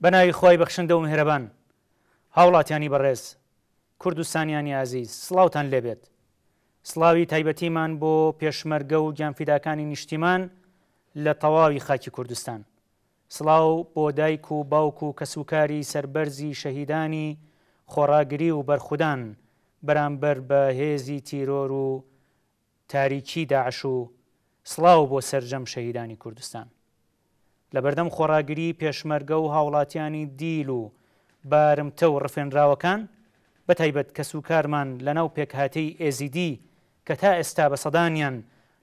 بەناوی خۆی بەخشندە و مهرەبان هاوڵاتیانی بەڕێز کوردستانیانی عزیز سلااوان لێبێت سلاوی تایبەتیمان بۆ پێشمەرگە و گیانفیداکانی نیشتیمان لە تەواوی خاکی کوردستان سلااو بۆ دایک و باوک و کەسوکاری سربەرزی شەهیدانی خۆراگری و بەرخودان بەرامبەر بە هێزی تیرۆر و تاریکی داعش و سلااو بۆ سرجەم شەهیدانی کوردستان لە بەردەم خۆراگری پێشمەرگە و هاوڵاتیانی دیل و بارمتە و ڕفێنراوەکان بە تایبەت کە سوکارمان لەناو پێکهاتەی ئێزیدی کە تا ئێستا بە سەدانیان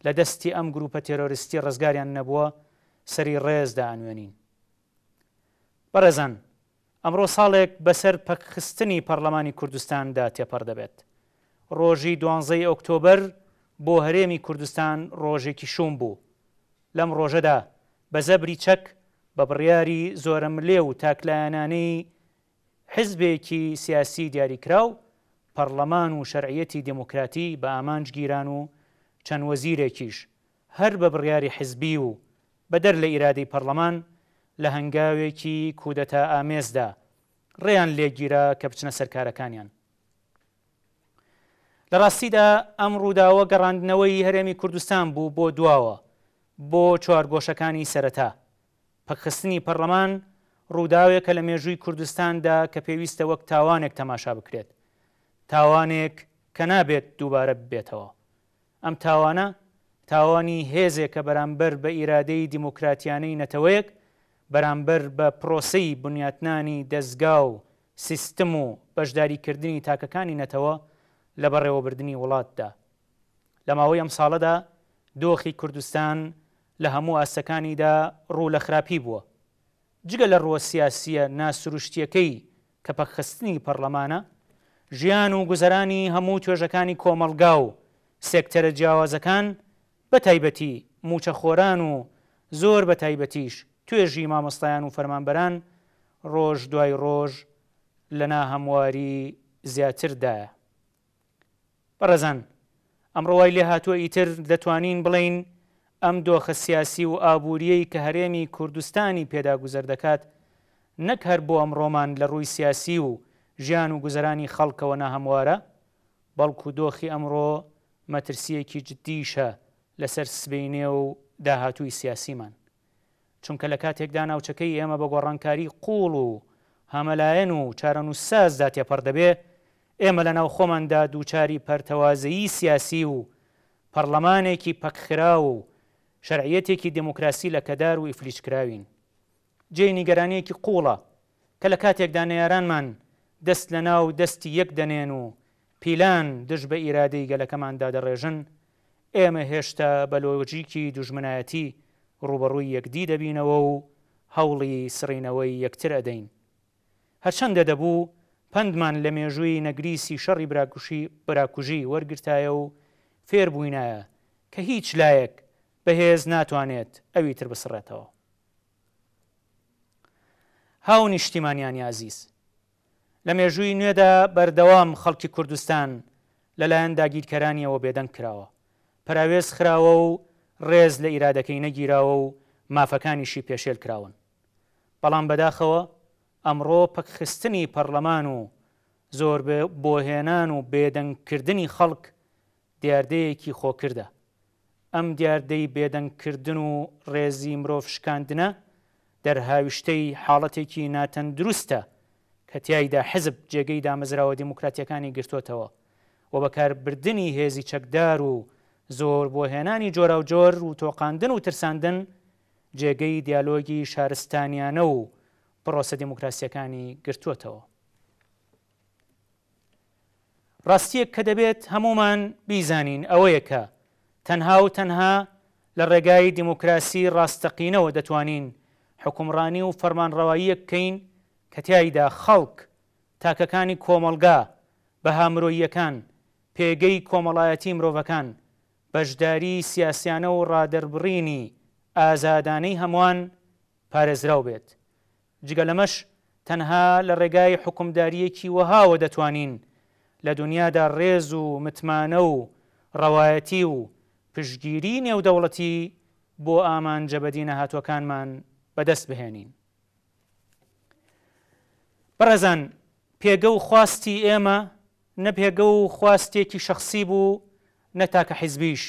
لە دەستی ئەم گروپە تێرۆریستی ڕزگاریان نەبووە سەری ڕێزدا ئەنوێنین. بەرەزان ئەمڕۆ ساڵێک بەسەر پەکخستنی پەرلەمانی کوردستاندا تێپەر دەبێت. ڕۆژی دوانزەی ئۆکتۆبەر بۆ هەرێمی کوردستان ڕۆژێکی شوم بوو. لەم ڕۆژەدا بە زەبری چەک بە بڕیاری زۆرم لێ و تاکلایەنانەی حزبێکی سیاسی دیاریکرااو پەرلەمان و شەرعەتی دموکراتی بە ئامانج گیران و چەند وەزیرێکیش هەر بە بڕیاری حزبی و بەدەر لە ئیرادەی پەرلەمان لە هەنگاوێکی کودەتا ئامێزدا ڕێیان لێگیرە کە بچنە سەرکارەکانیان. لە ڕاستیدا ئەم ڕووداوە گەڕاندنەوەی هەرێمی کوردستان بوو بۆ دواوە بۆ چوارگۆشەکانی سەرەتا پەخستنی پەرلەمان ڕووداوێکە لە مێژووی کوردستاندا کە پێویستە وەک تاوانێک تەماشا بکرێت تاوانێک کە نابێت دووبارە ببێتەوە ئەم تاوانە تاوانی هێزێک کە بەرامبەر بە ئیرادەی دیموکراتیانەی نەتەوەیەک بەرامبەر بە پرۆسی بنیاتنانی دەستگا و سیستم و بەشداریکردنی تاکەکانی نەتەوە لە بەڕێوەبردننی وڵاتدا لە ماوەی ئەم ساڵەدا دۆخی کوردستان لە هەموو ئاستەکانیدا ڕوو لە خراپی بووە جگە لە ڕوە سیاسیە ناسروشتیەکەی کە پەخستنی پەرلەمانە ژیان و گوزەرانی هەموو توێژەکانی کۆمەلگا و سێکتەرە جیاوازەکان بە تایبەتی موچەخۆران و زۆر بە تایبەتیش توێژی مامۆستایان و فەرمانبەران ڕۆژ دوای ڕۆژ لەنا هەمواری زیاتردایە. بەڕێزان ئەمڕۆوای لێ هاتووە ئیتر دەتوانین بڵین ئەم دۆخە سیاسی و ئابووریەی کە هەرێمی کوردستانی پێداگوزەر دەکات نەک هەر بۆ ئەم ڕۆمان لە ڕووی سیاسی و ژیان و گوزرانی خەڵکەوە ناهەموارە بەڵکو دۆخی ئەمڕۆ مەترسیەکی جدیشە لەسەر سبینێ و داهاتووی سیاسیمان چونکە لە کاتێکدا ناوچەکەی ئێمە بە گۆڕانکاری قوڵ و هەمەلایەن و چارەن و سازدا تێپەر دەبێ ئێمە لە ناو خۆماندا دووچاری پەرتەوازایی سیاسی و پەرلەمانێکی پەکخرا و شەرعەتێکی دموکراسی لە کەدار و ئیفلیشکراوین جێ نیگەرانەیەکی قوڵە کە لە کاتێکدا نەیارانمان دەست لە ناو دەستی یەک دەنێن و پیلان دژ بە ئیرادەی گەلەکەماندا دەڕێژن ئێمە هێشتا بەلۆجیکی دوژمنایەتی ڕوبەڕووی یەکدی دەبینەوە و هەوڵی سرینەوەی یەکتر ئەدەین هەرچەندە دەبوو پندمان لە مێژووی نەگریسی شەڕی براکوشی براکوژی وەرگرتایە و فێر بووینایە کە هیچ لایەک بەهێز ناتوانێت ئەوی تر بسڕێتەوە. هاو نیشتیمانیان یازیز لە مێژووی نوێدا بەردەوام خەڵکی کوردستان لەلایەن داگیرکەرانیەوە بێدەنگ کراوە پراوێز خراوە و ڕێز لە ئیرادەکەی نەگیراوە و مافەکانیشی پێشێل کراون بەڵام بەداخەوە ئەمڕۆ پەکخستنی پەرلەمان و زۆر بۆهێنان و بێدەنگکردنی خەڵک دیاردەیەکی خۆ کردە ئەم دیاردەی بێدەنگکردن و ڕێزی مرۆڤ شکاندنە دەرهاویشتەی حاڵەتێکی ناتەندروستە کە تایدا حزب جێگەی دامەزراوە دیموکراتیەکانی گرتوتەوە و بەکاربردننی هێزی چەکدار و زۆر بۆ هێنانی جۆرا و جۆر و تۆقااندن و ترساندن جێگەی دیالۆگی شارستانیانە و پرۆسە دیموکراسیەکانی گرتوتەوە. ڕاستیەک کە دەبێت هەمومان بیزانین ئەوەیەکە تەنها و تەنها لە ڕێگای دیموکراسی ڕاستەقینەوە دەتوانین حکومڕانی و فەرمانڕەواییە بکەین کە تایدا خەڵک تاکەکانی کۆمەلگا بە هامرۆیەکان پێگەی کۆمەڵایەتی مرۆڤەکان بەشداری سیاسیانە و ڕادربڕینی ئازادانەی هەمووان پارێزراو بێت جگە لەمەش تەنها لە ڕێگای حکومداریەکی وەهاوە دەتوانین لە دنیادا ڕێز و متمانە و ڕەوایەتی و پشتگیری نێودەوڵەتی بۆ ئامان جەبدینە هاتووەکانمان بەدەست بهێنین. بەڕێزان پێگە و خواستی ئێمە نەپێگە و خواستێکی شخصی بوو نەتاکە حیزبیش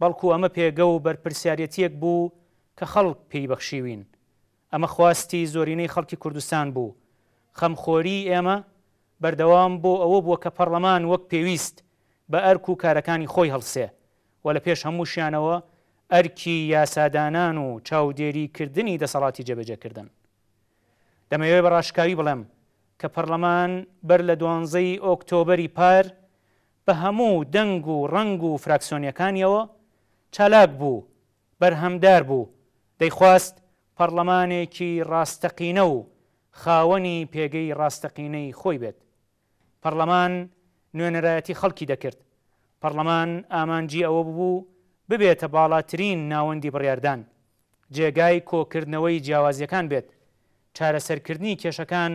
بەڵکو ئەمە پێگە و بەرپرسیارەتیەک بوو کە خەڵک پێی بەخشیوین ئەمە خواستی زۆرینەی خەڵکی کوردستان بوو خەمخۆری ئێمە بەردەوام بۆ ئەوە بووە کە پەرلەمان وەک پێویست بە ئەرک و کارەکانی خۆی هەڵسێ و لە پێش هەمووشیانەوە ئەرکی یاسادانان و چاودێریکردنی دەسەڵاتی جەبەجەکردن دەمەوێت بە ڕاشکاوی بڵێم کە پەرلەمان بەر لە دوانزەی ئۆکتۆبری پار بە هەموو دەنگ و ڕنگ و فراکسیۆنیەکانیەوە چالاک بوو بەرهەمدار بوو دەیخواست پەرلەمانێکی ڕاستەقینە و خاوەنی پێگەی ڕاستەقینەی خۆی بێت پەرلەمان نوێنەرایەتی خەڵکی دەکرد پەرلەمان ئامانجی ئەوە بوو ببێتە باڵاترین ناوەندی بڕاردان جێگای کۆکردنەوەی جیاوازیەکان بێت چارەسەرکردنی کێشەکان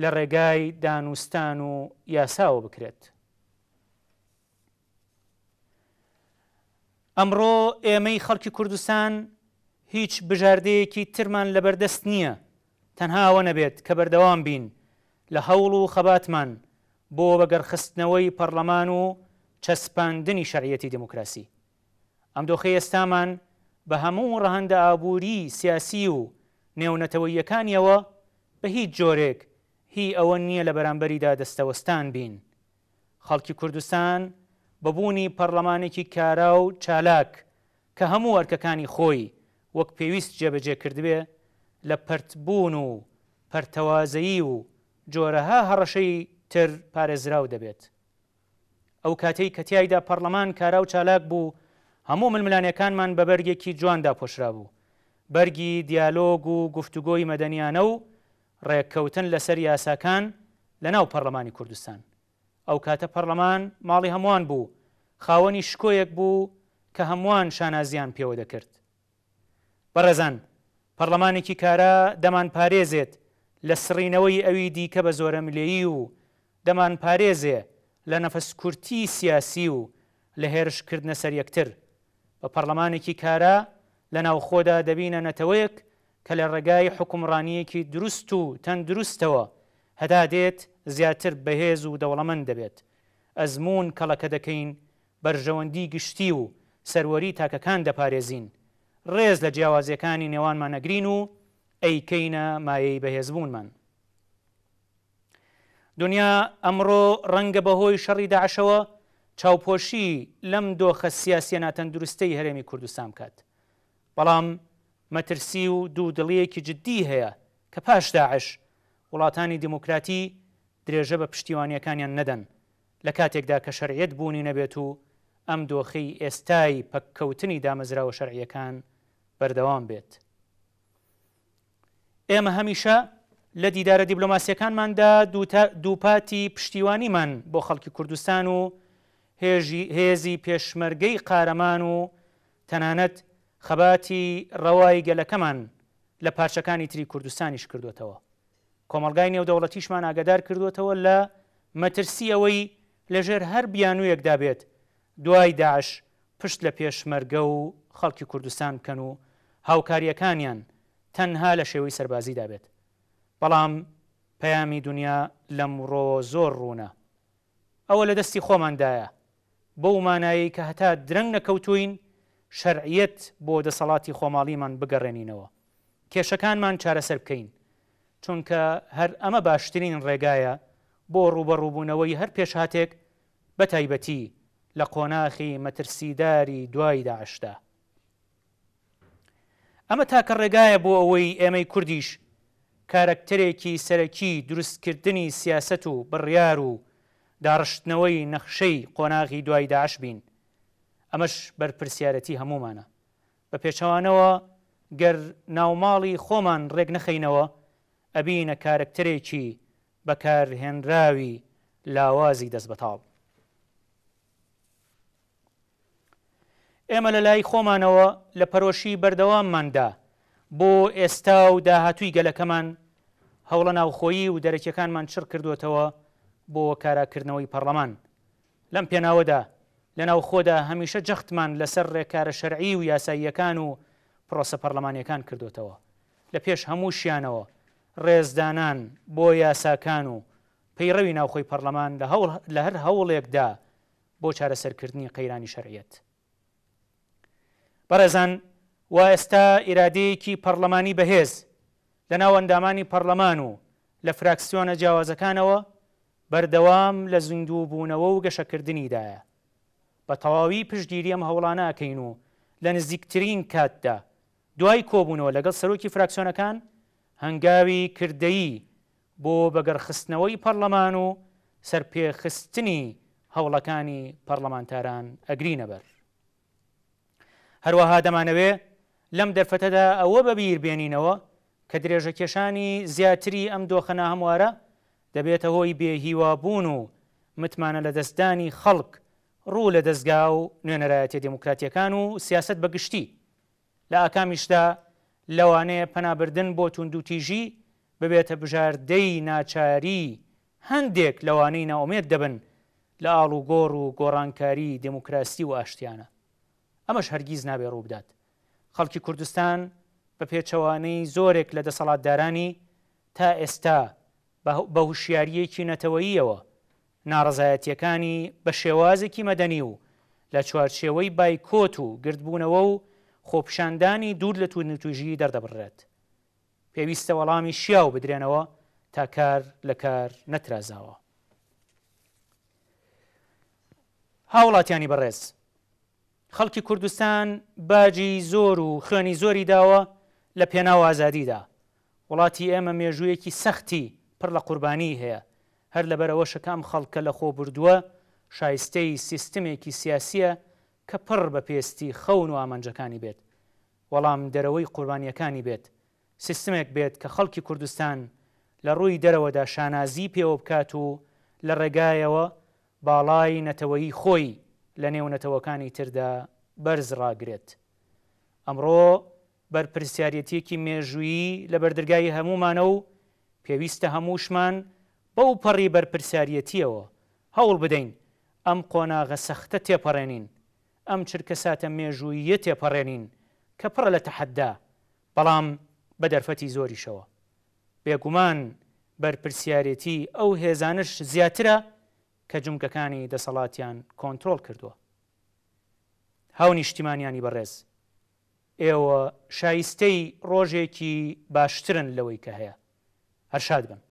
لە ڕێگای دانوستان و یاساوە بکرێت. ئەمڕۆ ئێمەی خەڵکی کوردستان هیچ بژاردەیەکی ترمان لەبەردەست نییە تەنهاوە نەبێت کە بەردەوام بین لە هەوڵ و خەباتمان بۆ بەگەرخستنەوەی پەرلەمان و چەسپاندنی شەڕەتی دموکراسی ئەم دۆخی ئێستامان بە هەموو ڕەهندە ئابووری سیاسی و نێونەتەوەیەکانیەوە بە هیچ جۆرێک هی ئەوە نییە لە بەرامبەریدا دەستەوەستان بین خەڵکی کوردستان بەبوونی پەرلەمانێکی کارا و چالاک کە هەموو ئەرکەکانی خۆی وەک پێویست جێبەجێ کردبێ لە پرتبوون و پەرتەوازایی و جۆرەها هەڕەشەی تر پارێزراو دەبێت. ئەو کاتەی کەتیایدا پەرلەمان کارا و چالاک بوو هەموو ململانەکانمان بە بەرگێکی جواندا پۆشرا بوو بەرگی دیالۆگ و گفتوگۆی مەدەنیانە و ڕێککەوتن لەسەر یاساکان لە ناو پەرلەمانی کوردستان ئەو کاتە پەرلەمان ماڵی هەمووان بوو خاوەنی شکۆیەک بوو کە هەمووان شانازیان پێوە دەکرد بەڕێزان پەرلەمانێکی کارا دەمان پارێزێت لە سڕینەوەی ئەوی دیکە بە زۆرە ملێیی و دەمان پارێزێ لە نەفەسکورتی سیاسی و لە هێرشکردنە سەر یەکتر بە پەرلەمانێکی کارا لە ناوخۆدا دەبینە نەتەوەیەک کە لە ڕێگای حکومڕانیەکی دروست و تەندروستەوە هەدا دێت زیاتر بەهێز و دەوڵەمەند دەبێت ئەزمون کەڵەکە دەکەین بەرژەوەندی گشتی و سەروەری تاکەکان دەپارێزین ڕێز لە جیاوازیەکانی نێوانمان نەگرین و ئەیکەینە مایەی بەهێزبوونمان. دنیا ئەمڕۆ ڕەنگە بەهۆی شەڕی داعشەوە چاوپۆشی لەم دۆخە سیاسە ناتەندروستەی هەرێمی کوردستان بکات بەڵام مەترسی و دوو دڵیەکی جددی هەیە کە پاش داعش وڵاتانی دموکراتی درێژە بە پشتیوانیەکانیان نەدەن لە کاتێکدا کە شەرعەت بوونی نەبێت و ئەم دۆخی ئێستای پەککەوتنی دامەزراوە شەرعیەکان بەردەوام بێت ئێمە هەمیشە لە دیدارە دیبلۆماسیەکانماندا دووپاتی پشتیوانیمان بۆ خەڵکی کوردستان و هێزی پێشمەرگەی قارەمان و تەنانەت خەباتی ڕەوای گەلەکەمان لە پارچەکانی تری کوردستانیش کردوێتەوە کۆمەلگای نێودەوڵەتیشمان ئاگدار کردوێتەوە لە مەترسی ئەوەی لەژێر هەر بیانویەکدا بێت دوای داعش پشت لە پێشمەرگە و خەڵکی کوردستان بکەن و هاوکاریەکانیان تەنها لە شێوەی سەربازی دابێت بەڵام پەیامی دنیا لەمڕۆ زۆر ڕوونە ئەوە لە دەستی خۆماندایە بەو مانایی کە هەتا درەنگ نەکەوتوین شەرعیت بۆ دەسەڵاتی خۆماڵیمان بگەڕێنینەوە کێشەکانمان چارەسەر بکەین چونکە هەر ئەمە باشترین ڕێگایە بۆ ڕوبەڕووبوونەوەی هەر پێشهاتێک بە تایبەتی لە قۆناخی مەترسیداری دوای داعشدا ئەمە تاکە ڕێگایە بۆ ئەوەی ئێمەی کوردیش کارکتەرێکی سەرەکی دروستکردنی سیاست و بڕیار و داڕشتنەوەی نەخشەی قۆناغی دوای داعش بین ئەمەش بەرپرسیارەتی هەمومانە بە پێچەوانەوە گەر ناوماڵی خۆمان ڕێک نەخینەوە ئەبینە کارکتەرێکی بەکارهێنراوی لاوازی دەست بەتاڵ ئێمە لە لای خۆمانەوە لە پەرۆشی بەردەوامماندا بۆ ئێستا و داهاتووی گەلەکەمان هەوڵە ناوخۆیی و دەرەکیەکانمان چڕ کردوێتەوە بۆ کاراکردنەوەی پەرلەمان لەم پێناوەدا لە ناوخۆدا هەمیشە جەختمان لەسەر ڕێکارە شەرعی و یاساییەکان و پرۆسە پەرلەمانیەکان کردوێتەوە لە پێش هەموو شیانەوە ڕێزدانان بۆ یاساکان و پەیڕەوی ناوخۆی پەرلەمان لە هەر هەوڵێکدا بۆ چارەسەرکردنی قەیرانی شەرعەت بەڕێزان و ئێستا ئیرادەیەکی پەرلەمانی بەهێز لە ناو ئەندامانی پەرلەمان و لە فراکسیۆنە جیاوازەکانەوە بەردەوام لە زیندوو بوونەوە و گەشەکردنیدایە بە تەواوی پشتگیری ئەم هەوڵاناکەین و لە نزیکترین کاتدا دوای کۆبوونەوە لەگەڵ سەرۆکی فراکسیۆنەکان هەنگاوی کردەیی بۆ بەگەرخستنەوەی پەرلەمان و سەرپێخستنی هەوڵەکانی پەرلەمانتاران ئەگرینەبەر هەروەها دەمانەوێت لەم دەرفەتەدا ئەوە بەبییر بێنینەوە کە درێژە کێشانی زیاتری ئەم دۆخەنا هەموارە دەبێتە هۆی بێهیوابوون و متمانە لە دەستدانی خەڵک ڕوو لە دەستگا و نوێنەرایەتی دموکراتیەکان و سیاست بەگشتی لە ئاکامیشدا لەوانەیە پەنابردن بۆ توندوتیژی ببێتە بژاردەی ناچاری هەندێک لەوانەی ناومێت دەبن لە ئاڵ و گۆڕ و گۆڕانکاری دموکراسی و ئاشتیانە ئەمەش هەرگیز نابێ ڕووبدات خەڵکی کوردستان بە پێچەوانەی زۆرێک لە دەسەڵاتدارانی تا ئێستا بە هوشیاریەکی نەتەوەییەوە ناڕزایەتیەکانی بە شێوازێکی مەدەنی و لە چوارچێوەی بایکۆت و گردبوونەوە و خۆپشاندانی دوور لە تووتوژی دەردەبڕێت. پێویستە وەڵامی شیاو بدرێنەوە تا کار لە کار نەترازاوە. هاوڵاتیانی بەڕێز خەڵکی کوردستان باجی زۆر و خوێنی زۆری داوە لە پێناو ئازادیدا وڵاتی ئێمە مێژوویەکی سەختی پڕ لە قوربانی هەیە هەر لە بەرەوە شەکام خەڵکە لە خۆ بردووە شایستەی سیستمێکی سیاسیە کە پڕ بە پێستی خەون و ئامانجەکانی بێت وەڵام دەرەوەی قوربانیەکانی بێت سیستمێک بێت کە خەڵکی کوردستان لە ڕووی دەرەوەدا شانازی پێوە بکات و لە ڕێگایەوە باڵای نەتەوەی خۆی لە نێونەتەوەکانی تردا بەرز ڕاگرێت. ئەمڕۆ بەرپرسیارەتێکی مێژویی لە بەردرگای هەمومانە و پێویستە هەمووشمان بەو پەڕی بەرپرسیارەتیەوە هەوڵ بدەین ئەم قۆناغە سەختە تێپەڕێنین ئەم چرکە ساتە مێژوویە تێپەڕێنین کە پڕە لە تەحەددا بەڵام بە دەرفەتی زۆریشەوە. بێگومان بەرپرسیارەتی ئەو هێزانش زیاترە کە جمگەکانی دەسەڵاتیان کۆنتترۆل کردووە. هەو نیشتیمانیانی بەڕێز. ئێوە شایستەی ڕۆژێکی باشترن لەوەی کە هەیە هەرشاد بن.